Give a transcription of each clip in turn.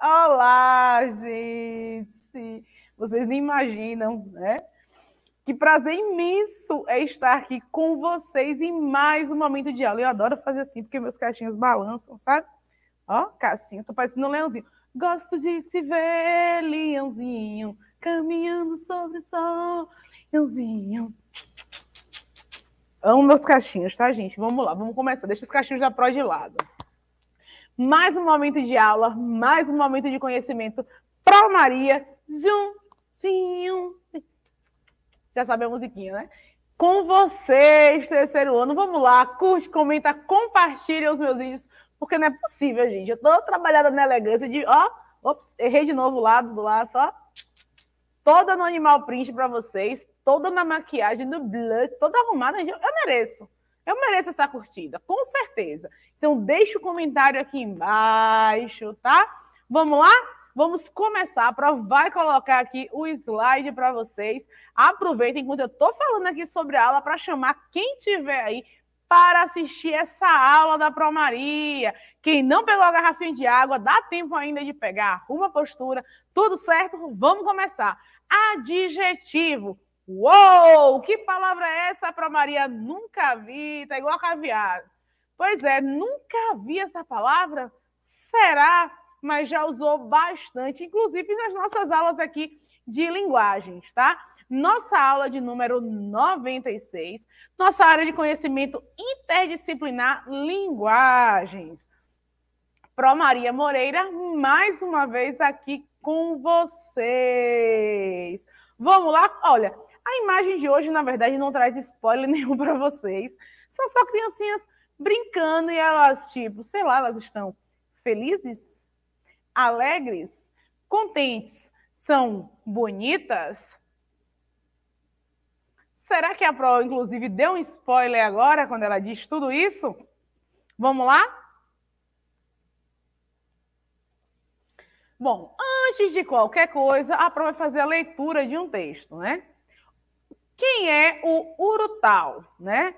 Olá, gente! Vocês nem imaginam, né? Que prazer imenso é estar aqui com vocês em mais um momento de aula. Eu adoro fazer assim, porque meus cachinhos balançam, sabe? Ó, cassinho, tô parecendo um leãozinho. Gosto de te ver, leãozinho, caminhando sobre o sol, leãozinho. Amo meus cachinhos, tá, gente? Vamos lá, vamos começar. Deixa os cachinhos da pró de lado mais um momento de aula, mais um momento de conhecimento para Maria. Zum, sim, já sabe a musiquinha, né? Com vocês, terceiro ano. Vamos lá, curte, comenta, compartilha os meus vídeos, porque não é possível, gente. Eu tô trabalhada na elegância de, ó, ops, errei de novo o lado do laço. só. Toda no animal print para vocês, toda na maquiagem, do blush, toda arrumada, eu mereço. Eu mereço essa curtida, com certeza. Então, deixa o comentário aqui embaixo, tá? Vamos lá? Vamos começar. A Pro vai colocar aqui o slide para vocês. Aproveitem enquanto eu estou falando aqui sobre a aula para chamar quem tiver aí para assistir essa aula da Pro Maria. Quem não pegou a garrafinha de água, dá tempo ainda de pegar, arruma a postura, tudo certo? Vamos começar. Adjetivo, Uou! Que palavra é essa para Maria? Nunca vi, tá igual caviar. Pois é, nunca vi essa palavra? Será? Mas já usou bastante, inclusive nas nossas aulas aqui de linguagens, tá? Nossa aula de número 96, nossa área de conhecimento interdisciplinar linguagens. Pro Maria Moreira, mais uma vez aqui com vocês. Vamos lá? Olha, a imagem de hoje, na verdade, não traz spoiler nenhum para vocês. São só criancinhas brincando e elas, tipo, sei lá, elas estão felizes, alegres, contentes. São bonitas? Será que a Pro, inclusive, deu um spoiler agora quando ela diz tudo isso? Vamos lá? Bom, antes de qualquer coisa, a Pro vai fazer a leitura de um texto, né? Quem é o Urutau, né?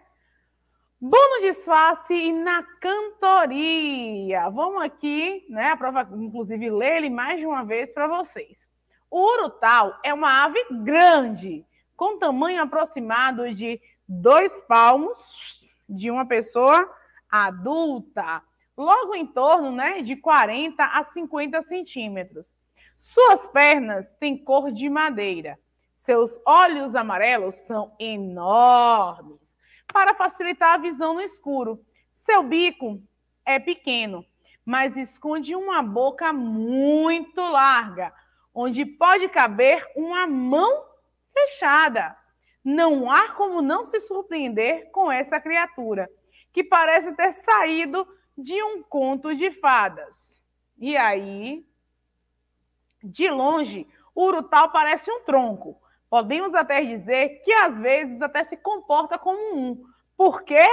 Bono disfarce e na cantoria. Vamos aqui, né? A prova, inclusive, ler ele mais de uma vez para vocês. O urutau é uma ave grande, com tamanho aproximado de dois palmos de uma pessoa adulta, logo em torno né, de 40 a 50 centímetros. Suas pernas têm cor de madeira seus olhos amarelos são enormes para facilitar a visão no escuro. Seu bico é pequeno, mas esconde uma boca muito larga, onde pode caber uma mão fechada. Não há como não se surpreender com essa criatura, que parece ter saído de um conto de fadas. E aí, de longe, o urutau parece um tronco, Podemos até dizer que às vezes até se comporta como um. Por quê?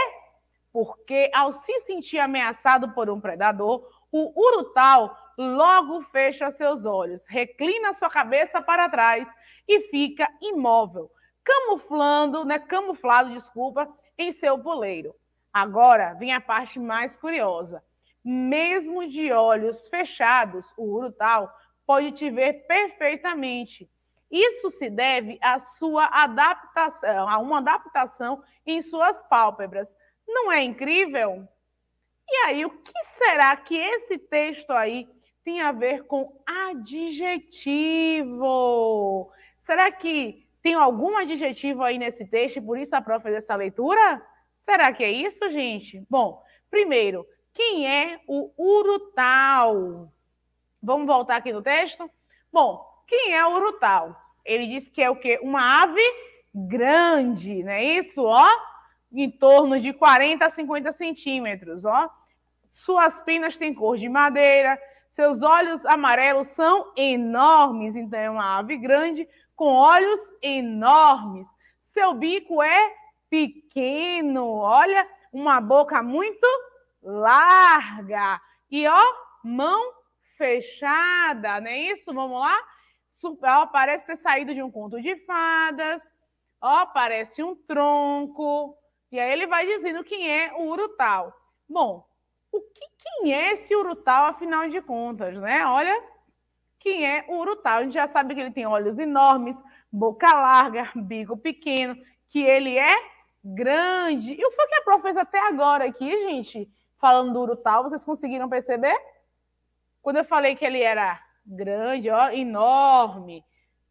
Porque ao se sentir ameaçado por um predador, o urutau logo fecha seus olhos, reclina sua cabeça para trás e fica imóvel, camuflando, né, camuflado, desculpa, em seu poleiro. Agora vem a parte mais curiosa. Mesmo de olhos fechados, o urutau pode te ver perfeitamente. Isso se deve à sua adaptação, a uma adaptação em suas pálpebras. Não é incrível? E aí, o que será que esse texto aí tem a ver com adjetivo? Será que tem algum adjetivo aí nesse texto e por isso a prova fez essa leitura? Será que é isso, gente? Bom, primeiro, quem é o urutau? Vamos voltar aqui no texto? Bom, quem é o urutau? Ele disse que é o quê? Uma ave grande, não é isso? Ó, em torno de 40 a 50 centímetros, ó. Suas penas têm cor de madeira, seus olhos amarelos são enormes, então é uma ave grande com olhos enormes. Seu bico é pequeno, olha, uma boca muito larga e ó, mão fechada, não é isso? Vamos lá? Super, ó, parece ter saído de um conto de fadas, ó, parece um tronco. E aí ele vai dizendo quem é o Urutau. Bom, o que, quem é esse Urutau, afinal de contas, né? Olha quem é o Urutau. A gente já sabe que ele tem olhos enormes, boca larga, bico pequeno, que ele é grande. E o que a prof fez até agora aqui, gente, falando do Urutau, vocês conseguiram perceber? Quando eu falei que ele era grande, ó, enorme.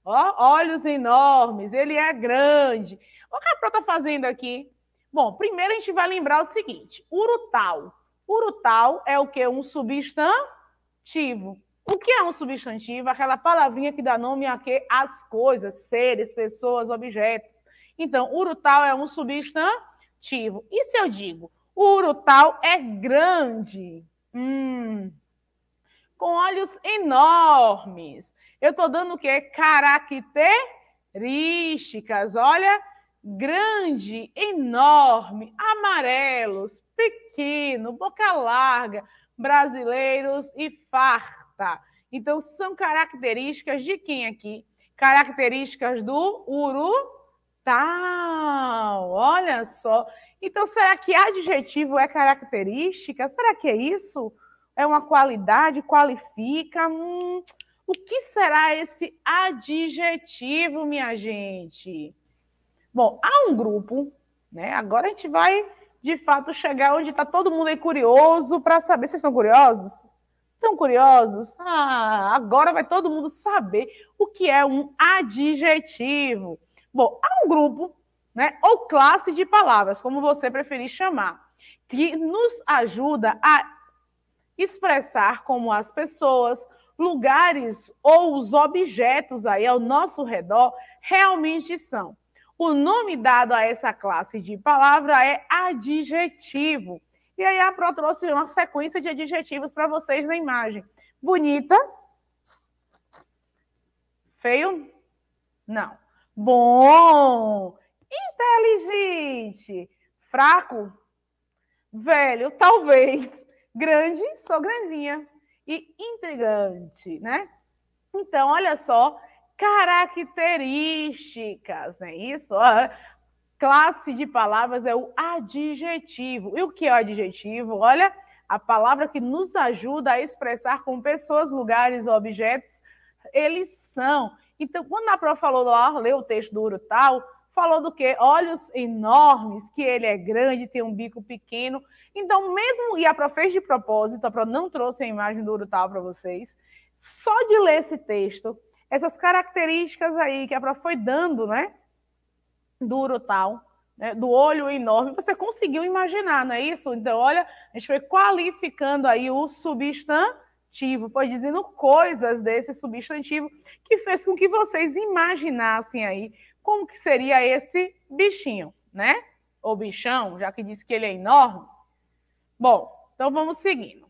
Ó, olhos enormes, ele é grande. O que a Pro está fazendo aqui? Bom, primeiro a gente vai lembrar o seguinte: urutal. Urutal é o que? Um substantivo. O que é um substantivo? Aquela palavrinha que dá nome a quê? As coisas, seres, pessoas, objetos. Então, urutal é um substantivo. E se eu digo, urutal é grande? Hum, com olhos enormes. Eu estou dando o quê? Características. Olha, grande, enorme, amarelos, pequeno, boca larga, brasileiros e farta. Então, são características de quem aqui? Características do urutau. Olha só. Então, será que adjetivo é característica? Será que é isso? é uma qualidade, qualifica. Hum, o que será esse adjetivo, minha gente? Bom, há um grupo, né? Agora a gente vai de fato chegar onde está todo mundo aí curioso para saber. Vocês são curiosos? Estão curiosos? Ah, agora vai todo mundo saber o que é um adjetivo. Bom, há um grupo, né, ou classe de palavras, como você preferir chamar, que nos ajuda a expressar como as pessoas, lugares ou os objetos aí ao nosso redor realmente são. O nome dado a essa classe de palavra é adjetivo. E aí a Pro trouxe uma sequência de adjetivos para vocês na imagem. Bonita. Feio? Não. Bom. Inteligente. Fraco? Velho, talvez. Grande, sou grandinha. E intrigante, né? Então, olha só, características, né? isso? classe de palavras é o adjetivo. E o que é o adjetivo? Olha, a palavra que nos ajuda a expressar como pessoas, lugares, objetos, eles são. Então, quando a prova falou lá, leu o texto do Urutau, Falou do quê? Olhos enormes, que ele é grande, tem um bico pequeno. Então, mesmo, e a Pro fez de propósito, a Pro não trouxe a imagem do urutau para vocês. Só de ler esse texto, essas características aí que a Pro foi dando, né? Do urutau, né, do olho enorme, você conseguiu imaginar, não é isso? Então, olha, a gente foi qualificando aí o substantivo foi dizendo coisas desse substantivo que fez com que vocês imaginassem aí como que seria esse bichinho, né? Ou bichão, já que disse que ele é enorme. Bom, então vamos seguindo.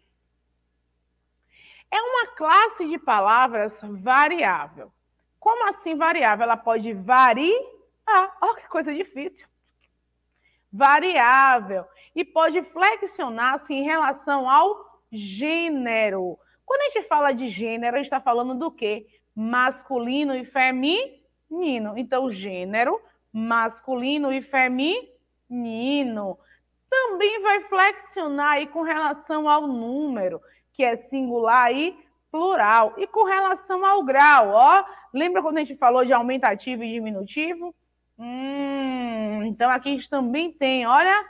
É uma classe de palavras variável. Como assim variável? Ela pode variar. Ah, Olha que coisa difícil. Variável. E pode flexionar-se assim, em relação ao gênero. Quando a gente fala de gênero, a gente está falando do quê? Masculino e feminino masculino. Então, gênero masculino e feminino. Também vai flexionar aí com relação ao número, que é singular e plural. E com relação ao grau, ó, lembra quando a gente falou de aumentativo e diminutivo? Hum, então aqui a gente também tem, olha,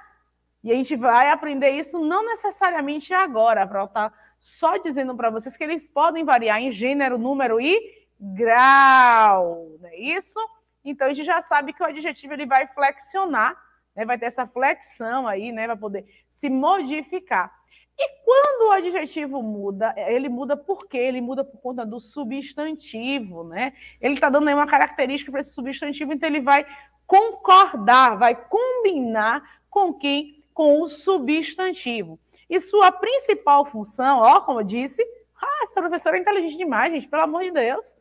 e a gente vai aprender isso não necessariamente agora, para estar só dizendo para vocês que eles podem variar em gênero, número e grau, não é isso? Então a gente já sabe que o adjetivo ele vai flexionar, né? vai ter essa flexão aí, né? vai poder se modificar. E quando o adjetivo muda, ele muda por quê? Ele muda por conta do substantivo, né? Ele está dando aí uma característica para esse substantivo, então ele vai concordar, vai combinar com quem? Com o substantivo. E sua principal função, ó, como eu disse, ah, essa professora é inteligente demais, gente, pelo amor de Deus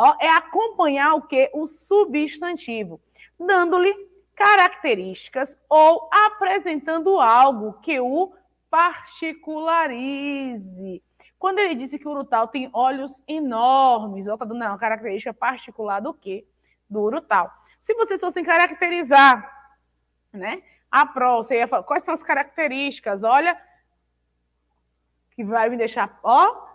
ó, é acompanhar o que? O substantivo, dando-lhe características ou apresentando algo que o particularize. Quando ele disse que o urutau tem olhos enormes, ó, tá dando uma característica particular do que? Do urutau. Se vocês fossem caracterizar, né? A pró, você ia falar, quais são as características? Olha, que vai me deixar, ó,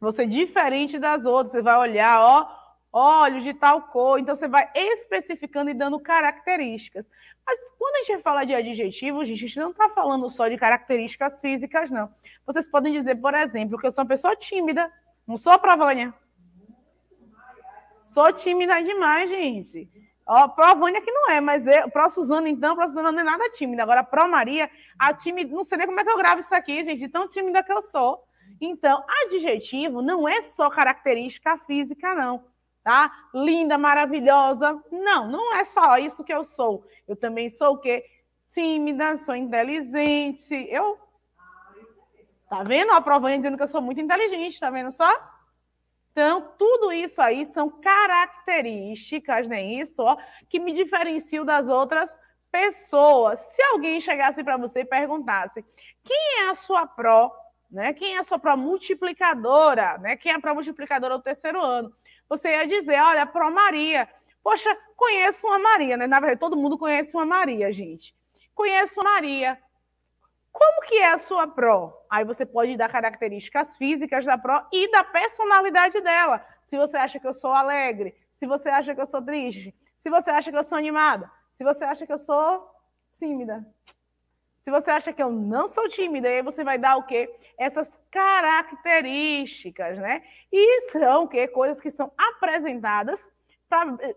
você diferente das outras, você vai olhar, ó, óleo de tal cor. Então você vai especificando e dando características. Mas quando a gente fala de adjetivo, gente, a gente não está falando só de características físicas, não. Vocês podem dizer, por exemplo, que eu sou uma pessoa tímida. Não sou Provânia. Sou tímida demais, gente. Ó, pró Vânia que não é, mas eu, pró Suzana, então, pró Suzana não é nada tímida. Agora, pró Maria, a tímida, não sei nem como é que eu gravo isso aqui, gente, tão tímida que eu sou. Então, adjetivo não é só característica física, não tá? Linda, maravilhosa. Não, não é só isso que eu sou. Eu também sou o quê? Tímida, sou inteligente. Eu. Tá vendo? A prova dizendo que eu sou muito inteligente, tá vendo só? Então, tudo isso aí são características, nem né? isso, ó, que me diferenciam das outras pessoas. Se alguém chegasse para você e perguntasse: "Quem é a sua pró, né? Quem é a sua pró multiplicadora, né? Quem é a pró multiplicadora do terceiro ano?" você ia dizer, olha, Pro Maria. Poxa, conheço uma Maria, né? Na verdade, todo mundo conhece uma Maria, gente. Conheço uma Maria. Como que é a sua pró? Aí você pode dar características físicas da pró e da personalidade dela. Se você acha que eu sou alegre, se você acha que eu sou triste, se você acha que eu sou animada, se você acha que eu sou tímida. Se você acha que eu não sou tímida, aí você vai dar o quê? Essas características, né? E são o quê? Coisas que são apresentadas para eh,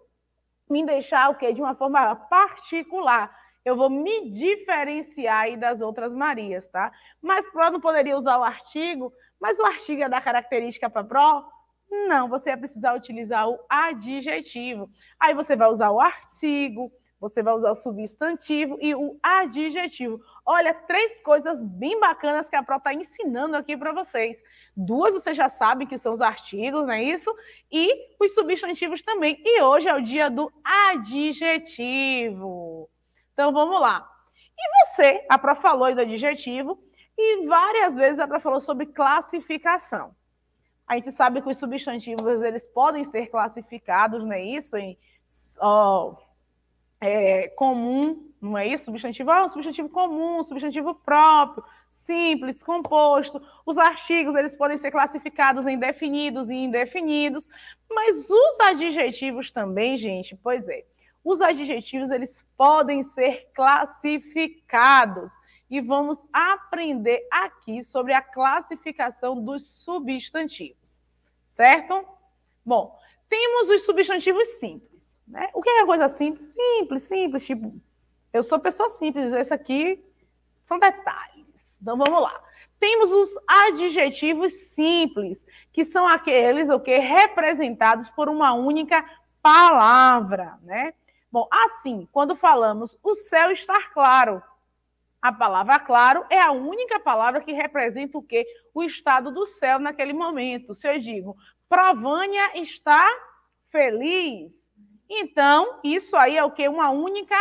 me deixar o quê? De uma forma particular. Eu vou me diferenciar aí das outras Marias, tá? Mas Pro não poderia usar o artigo, mas o artigo é da característica para Pro? Não, você vai precisar utilizar o adjetivo. Aí você vai usar o artigo, você vai usar o substantivo e o adjetivo. Olha, três coisas bem bacanas que a Pro está ensinando aqui para vocês. Duas você já sabe que são os artigos, não é isso? E os substantivos também. E hoje é o dia do adjetivo. Então vamos lá. E você, a Pro falou do adjetivo e várias vezes a Pro falou sobre classificação. A gente sabe que os substantivos eles podem ser classificados, não é isso? Em oh, é, comum, não é isso? Substantivo, ah, um substantivo comum, substantivo próprio, simples, composto. Os artigos, eles podem ser classificados em definidos e indefinidos, mas os adjetivos também, gente, pois é. Os adjetivos, eles podem ser classificados e vamos aprender aqui sobre a classificação dos substantivos, certo? Bom, temos os substantivos simples né? O que é coisa simples? Simples, simples, tipo, eu sou pessoa simples, esse aqui são detalhes. Então vamos lá. Temos os adjetivos simples, que são aqueles o que representados por uma única palavra, né? Bom, assim, quando falamos o céu estar claro, a palavra claro é a única palavra que representa o que? O estado do céu naquele momento. Se eu digo, Provânia está feliz, então, isso aí é o que? Uma única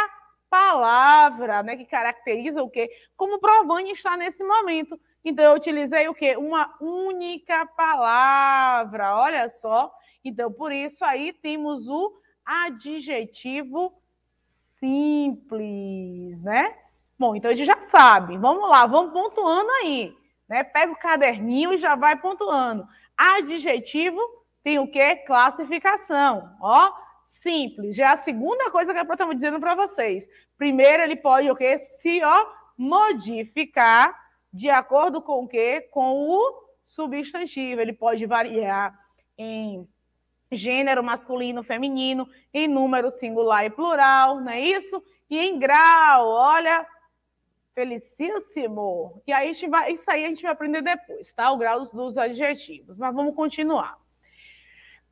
palavra, né? Que caracteriza o que? Como Provani está nesse momento. Então, eu utilizei o que? Uma única palavra. Olha só. Então, por isso aí temos o adjetivo simples, né? Bom, então a gente já sabe. Vamos lá, vamos pontuando aí. Né? Pega o caderninho e já vai pontuando. Adjetivo tem o quê? Classificação. Ó, simples. Já é a segunda coisa que eu estava dizendo para vocês. Primeiro, ele pode o quê? Se ó, modificar de acordo com o quê? Com o substantivo. Ele pode variar em gênero masculino, feminino, em número singular e plural, não é isso? E em grau, olha, felicíssimo. E aí a gente vai, isso aí a gente vai aprender depois, tá? O grau dos, dos adjetivos. Mas vamos continuar.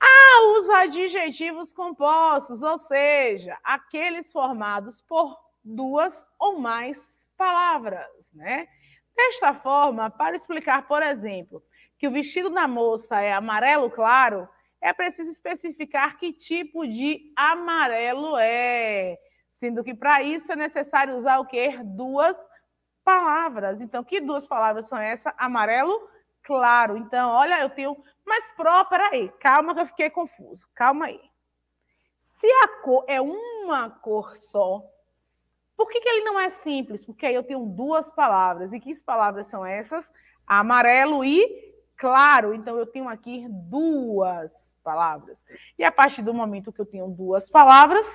Ah, os adjetivos compostos, ou seja, aqueles formados por duas ou mais palavras, né? Desta forma, para explicar, por exemplo, que o vestido da moça é amarelo claro, é preciso especificar que tipo de amarelo é, sendo que para isso é necessário usar o quê? Duas palavras. Então, que duas palavras são essas? Amarelo claro. Então, olha, eu tenho mas pró, peraí, calma que eu fiquei confuso, calma aí. Se a cor é uma cor só, por que, que ele não é simples? Porque aí eu tenho duas palavras. E que palavras são essas? Amarelo e claro. Então eu tenho aqui duas palavras. E a partir do momento que eu tenho duas palavras,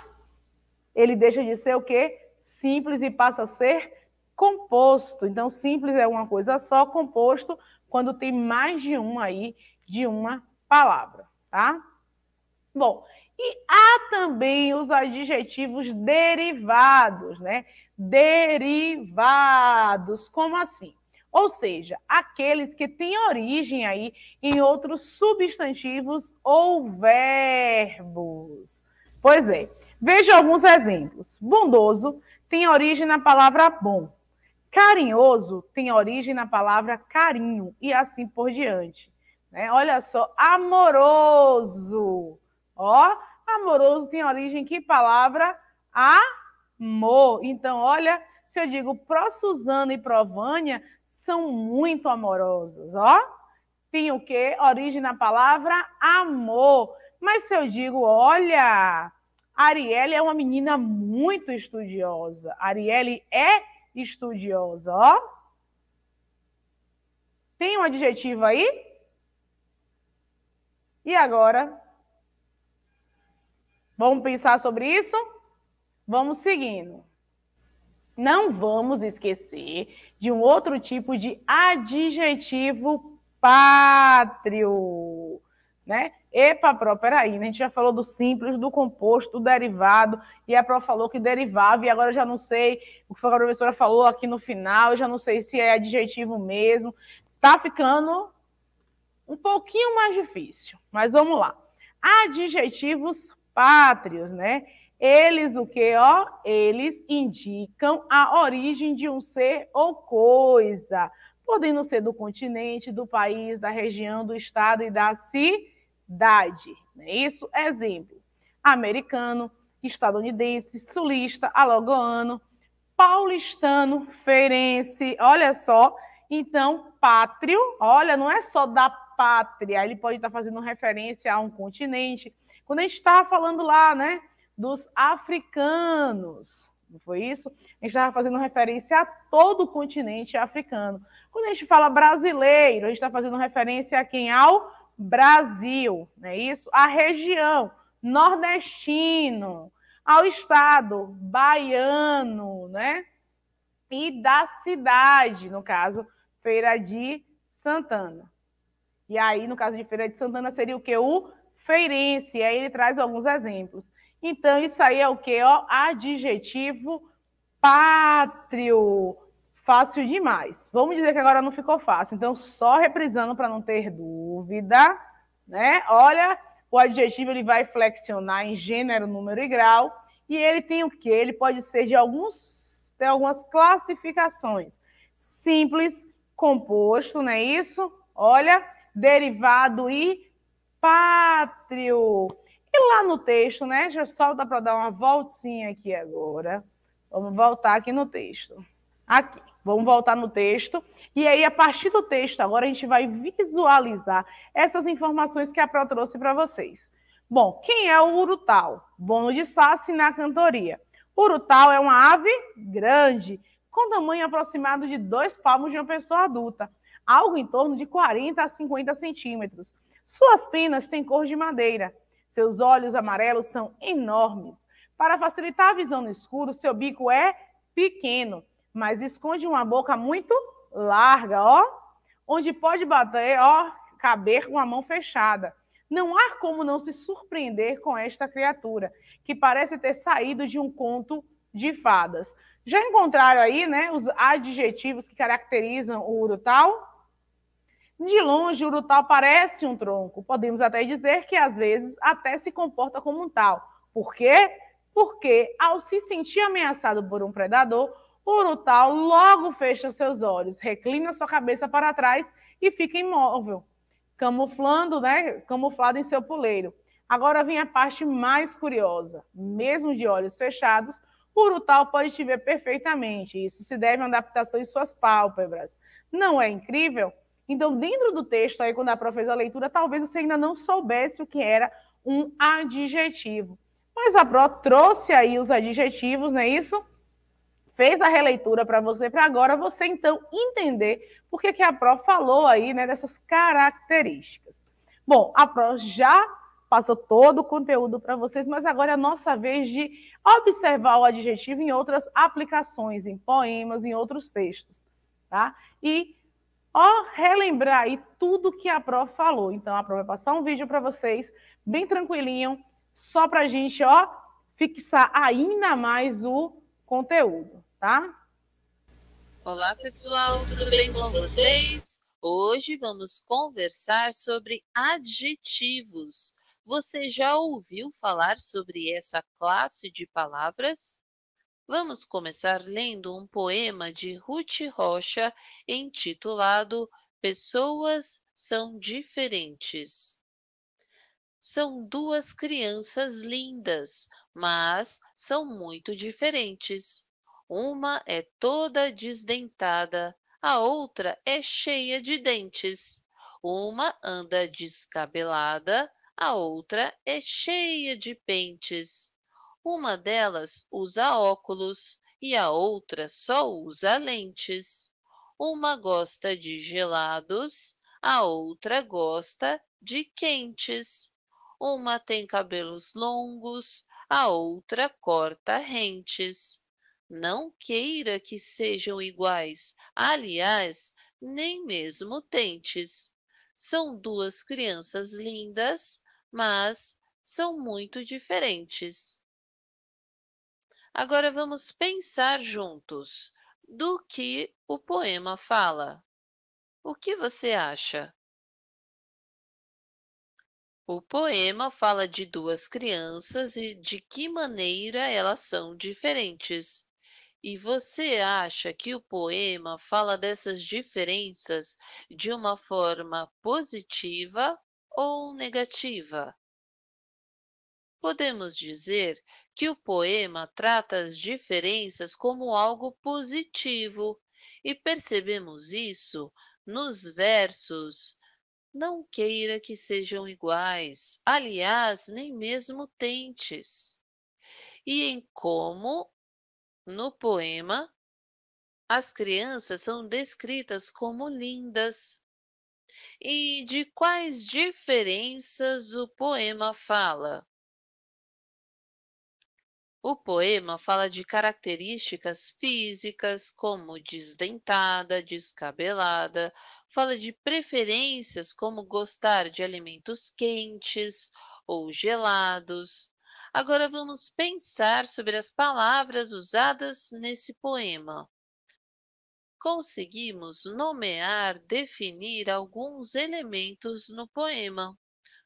ele deixa de ser o quê? Simples e passa a ser composto. Então simples é uma coisa só, composto quando tem mais de um aí de uma palavra, tá? Bom, e há também os adjetivos derivados, né? Derivados, como assim? Ou seja, aqueles que têm origem aí em outros substantivos ou verbos. Pois é, veja alguns exemplos. Bondoso tem origem na palavra bom. Carinhoso tem origem na palavra carinho e assim por diante. Né? Olha só, amoroso. Ó, amoroso tem origem que palavra? Amor. Então, olha, se eu digo pró Suzana e pró Vânia, são muito amorosos, ó. Tem o quê? Origem na palavra amor. Mas se eu digo, olha, Arielle é uma menina muito estudiosa. Arielle é estudiosa, ó. Tem um adjetivo aí? E agora? Vamos pensar sobre isso? Vamos seguindo. Não vamos esquecer de um outro tipo de adjetivo pátrio, né? Epa, pró, peraí, né? a gente já falou do simples, do composto, do derivado, e a pró falou que derivava, e agora eu já não sei o que a professora falou aqui no final, eu já não sei se é adjetivo mesmo. Tá ficando um pouquinho mais difícil, mas vamos lá. Adjetivos pátrios, né? Eles o que, ó? Eles indicam a origem de um ser ou coisa, podendo ser do continente, do país, da região, do estado e da cidade. Não é isso? Exemplo: americano, estadunidense, sulista, alagoano, paulistano, feirense. Olha só. Então, pátrio, olha, não é só da pátria, ele pode estar fazendo referência a um continente. Quando a gente estava falando lá, né, dos africanos, não foi isso? A gente estava fazendo referência a todo o continente africano. Quando a gente fala brasileiro, a gente está fazendo referência a quem? Ao Brasil, não é isso? A região, nordestino, ao estado, baiano, né? E da cidade, no caso, Feira de Santana. E aí, no caso de Feira de Santana, seria o que? O feirense. E aí ele traz alguns exemplos. Então, isso aí é o que? Ó, adjetivo pátrio. Fácil demais. Vamos dizer que agora não ficou fácil. Então, só reprisando para não ter dúvida, né? Olha, o adjetivo ele vai flexionar em gênero, número e grau. E ele tem o que? Ele pode ser de alguns, tem algumas classificações. Simples, composto, não é isso? Olha, derivado e pátrio. E lá no texto, né? Já solta para dar uma voltinha aqui agora. Vamos voltar aqui no texto. Aqui. Vamos voltar no texto. E aí, a partir do texto, agora a gente vai visualizar essas informações que a Pró trouxe para vocês. Bom, quem é o urutau? Bono de Saci na cantoria. Urutau é uma ave grande, com tamanho aproximado de dois palmos de uma pessoa adulta algo em torno de 40 a 50 centímetros. Suas penas têm cor de madeira. Seus olhos amarelos são enormes. Para facilitar a visão no escuro, seu bico é pequeno, mas esconde uma boca muito larga, ó, onde pode bater, ó, caber com a mão fechada. Não há como não se surpreender com esta criatura, que parece ter saído de um conto de fadas. Já encontraram aí, né, os adjetivos que caracterizam o urutau? De longe, o urutau parece um tronco. Podemos até dizer que, às vezes, até se comporta como um tal. Por quê? Porque, ao se sentir ameaçado por um predador, o urutau logo fecha seus olhos, reclina sua cabeça para trás e fica imóvel, camuflando, né? Camuflado em seu poleiro. Agora vem a parte mais curiosa. Mesmo de olhos fechados, o urutau pode te ver perfeitamente. Isso se deve à adaptação de suas pálpebras. Não é incrível? Então, dentro do texto, aí quando a prof fez a leitura, talvez você ainda não soubesse o que era um adjetivo. Mas a Pro trouxe aí os adjetivos, não é isso? Fez a releitura para você, para agora você então entender por que a Pro falou aí né, dessas características. Bom, a Pro já passou todo o conteúdo para vocês, mas agora é a nossa vez de observar o adjetivo em outras aplicações, em poemas, em outros textos, tá? E ó, relembrar aí tudo que a Pro falou. Então, a Pro vai passar um vídeo para vocês, bem tranquilinho, só para a gente, ó, fixar ainda mais o conteúdo, tá? Olá, pessoal, tudo bem com vocês? Hoje vamos conversar sobre adjetivos. Você já ouviu falar sobre essa classe de palavras? Vamos começar lendo um poema de Ruth Rocha intitulado Pessoas são diferentes. São duas crianças lindas, mas são muito diferentes. Uma é toda desdentada, a outra é cheia de dentes. Uma anda descabelada, a outra é cheia de pentes. Uma delas usa óculos e a outra só usa lentes. Uma gosta de gelados, a outra gosta de quentes. Uma tem cabelos longos, a outra corta rentes. Não queira que sejam iguais, aliás, nem mesmo tentes. São duas crianças lindas, mas são muito diferentes. Agora vamos pensar juntos do que o poema fala. O que você acha? O poema fala de duas crianças e de que maneira elas são diferentes. E você acha que o poema fala dessas diferenças de uma forma positiva ou negativa? Podemos dizer que o poema trata as diferenças como algo positivo, e percebemos isso nos versos Não queira que sejam iguais, aliás, nem mesmo tentes. E em como, no poema, as crianças são descritas como lindas. E de quais diferenças o poema fala? O poema fala de características físicas, como desdentada, descabelada, fala de preferências, como gostar de alimentos quentes ou gelados. Agora vamos pensar sobre as palavras usadas nesse poema. Conseguimos nomear, definir alguns elementos no poema.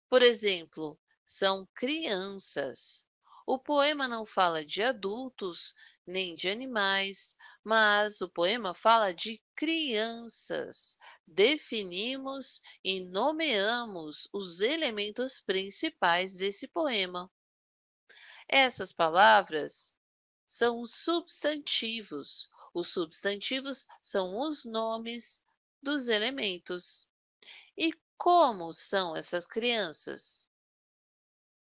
Por exemplo, são crianças. O poema não fala de adultos nem de animais, mas o poema fala de crianças. Definimos e nomeamos os elementos principais desse poema. Essas palavras são os substantivos. Os substantivos são os nomes dos elementos. E como são essas crianças?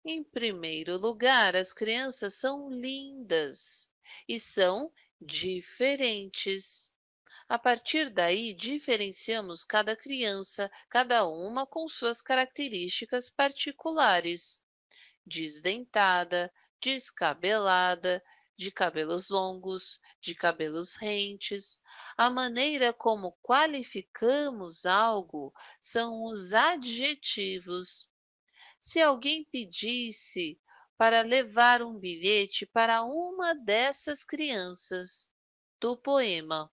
Em primeiro lugar, as crianças são lindas e são diferentes. A partir daí, diferenciamos cada criança, cada uma com suas características particulares: desdentada, descabelada, de cabelos longos, de cabelos rentes. A maneira como qualificamos algo são os adjetivos. Se alguém pedisse para levar um bilhete para uma dessas crianças do poema,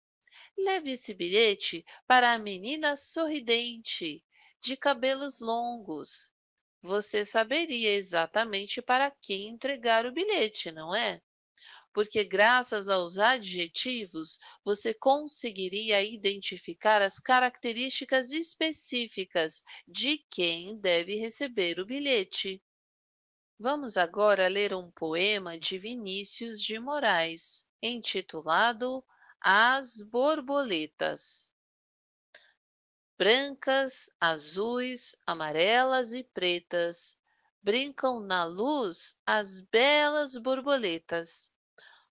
leve esse bilhete para a menina sorridente, de cabelos longos. Você saberia exatamente para quem entregar o bilhete, não é? porque graças aos adjetivos você conseguiria identificar as características específicas de quem deve receber o bilhete. Vamos agora ler um poema de Vinícius de Moraes, intitulado As Borboletas. Brancas, azuis, amarelas e pretas, brincam na luz as belas borboletas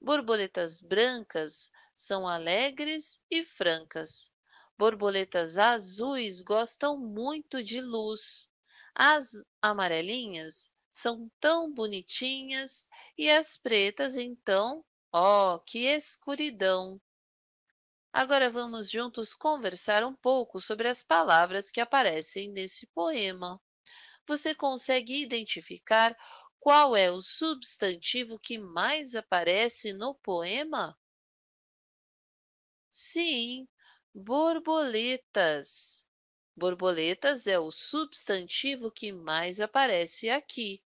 Borboletas brancas são alegres e francas. Borboletas azuis gostam muito de luz. As amarelinhas são tão bonitinhas e as pretas, então, oh, que escuridão! Agora vamos juntos conversar um pouco sobre as palavras que aparecem nesse poema. Você consegue identificar qual é o substantivo que mais aparece no poema? Sim, borboletas. Borboletas é o substantivo que mais aparece aqui.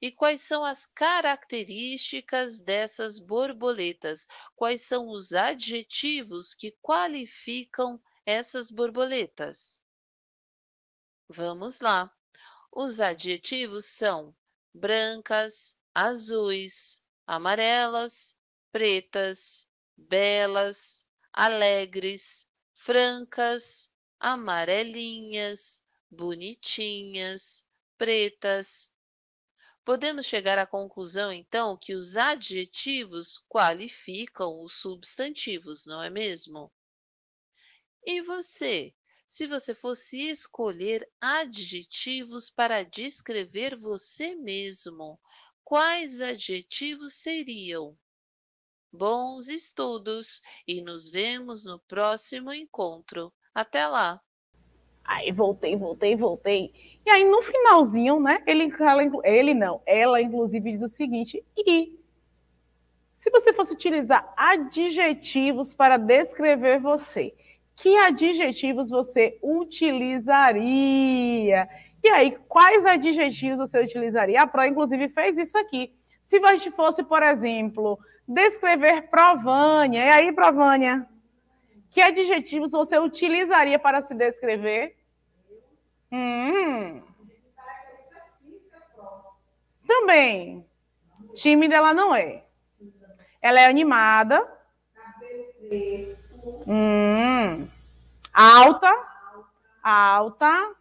E quais são as características dessas borboletas? Quais são os adjetivos que qualificam essas borboletas? Vamos lá. Os adjetivos são brancas, azuis, amarelas, pretas, belas, alegres, francas, amarelinhas, bonitinhas, pretas. Podemos chegar à conclusão, então, que os adjetivos qualificam os substantivos, não é mesmo? E você se você fosse escolher adjetivos para descrever você mesmo, quais adjetivos seriam? Bons estudos e nos vemos no próximo encontro. Até lá! Aí voltei, voltei, voltei. E aí no finalzinho, né? Ele, ela, ele não, ela inclusive diz o seguinte: e se você fosse utilizar adjetivos para descrever você? que adjetivos você utilizaria? E aí, quais adjetivos você utilizaria? A Pro, inclusive, fez isso aqui. Se a gente fosse, por exemplo, descrever Provânia, e aí, Provânia, que adjetivos você utilizaria para se descrever? Hum. Também. Tímida ela não é. Ela é animada. Cabelo Hum. Alta. Alta.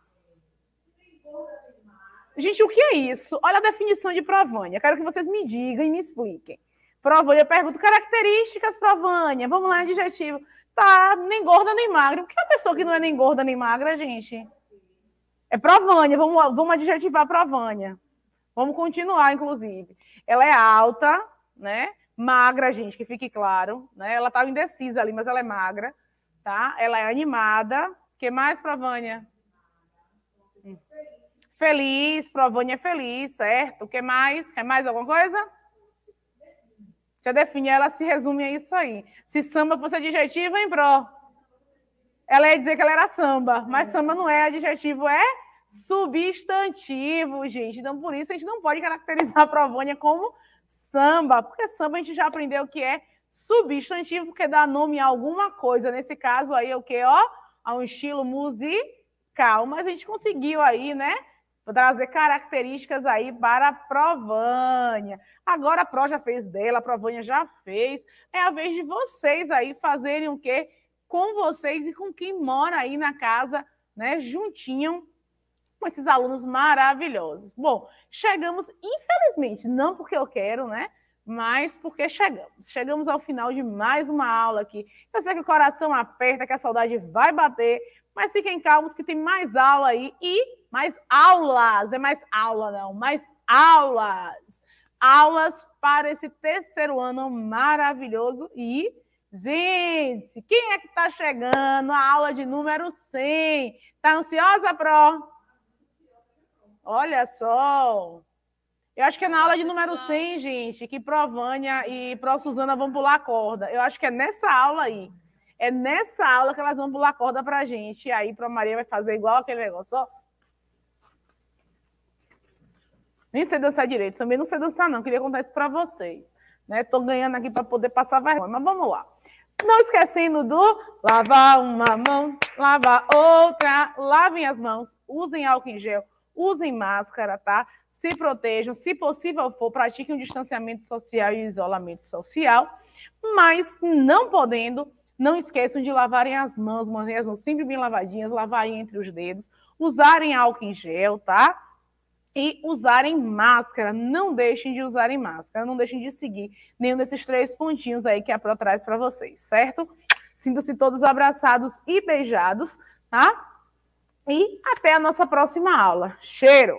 Gente, o que é isso? Olha a definição de Provânia. Quero que vocês me digam e me expliquem. Provânia, eu pergunto características Provânia. Vamos lá, adjetivo. Tá, nem gorda nem magra. O que é uma pessoa que não é nem gorda nem magra, gente? É Provânia. Vamos, vamos adjetivar Provânia. Vamos continuar, inclusive. Ela é alta, né? magra, gente, que fique claro, né? Ela estava tá indecisa ali, mas ela é magra, tá? Ela é animada. O que mais, Provânia? Vânia? Feliz, Provânia é feliz, certo? O que mais? Quer mais alguma coisa? Já defini, ela se resume a isso aí. Se samba fosse adjetivo, hein, Pro? Ela ia dizer que ela era samba, mas samba não é adjetivo, é substantivo, gente. Então, por isso, a gente não pode caracterizar a Provânia como samba, porque samba a gente já aprendeu que é substantivo, porque dá nome a alguma coisa. Nesse caso aí, é o que, ó? A um estilo musical. Mas a gente conseguiu aí, né? trazer características aí para a Provânia. Agora a Pro já fez dela, a Provânia já fez. É a vez de vocês aí fazerem o quê? Com vocês e com quem mora aí na casa, né? Juntinho com esses alunos maravilhosos. Bom, chegamos, infelizmente, não porque eu quero, né? Mas porque chegamos. Chegamos ao final de mais uma aula aqui. Eu sei que o coração aperta, que a saudade vai bater, mas fiquem calmos que tem mais aula aí e mais aulas. É mais aula, não, mais aulas. Aulas para esse terceiro ano maravilhoso e Gente, quem é que está chegando? A aula de número 100. Está ansiosa, Pro? Olha só! Eu acho que é na aula de número 100, gente, que Provânia e Pro Suzana vão pular a corda. Eu acho que é nessa aula aí. É nessa aula que elas vão pular a corda pra gente. E aí Pro Maria vai fazer igual aquele negócio, ó. Nem sei dançar direito, também não sei dançar não, queria contar isso para vocês. Né? Tô ganhando aqui para poder passar vergonha, mas vamos lá. Não esquecendo do lavar uma mão, lavar outra, lavem as mãos, usem álcool em gel, usem máscara, tá? Se protejam, se possível for, pratiquem um distanciamento social e isolamento social, mas não podendo, não esqueçam de lavarem as mãos, manterem as mãos sempre bem lavadinhas, lavarem entre os dedos, usarem álcool em gel, tá? E usarem máscara, não deixem de usarem máscara, não deixem de seguir nenhum desses três pontinhos aí que a Pro traz para vocês, certo? sinto se todos abraçados e beijados, tá? E até a nossa próxima aula. Cheiro!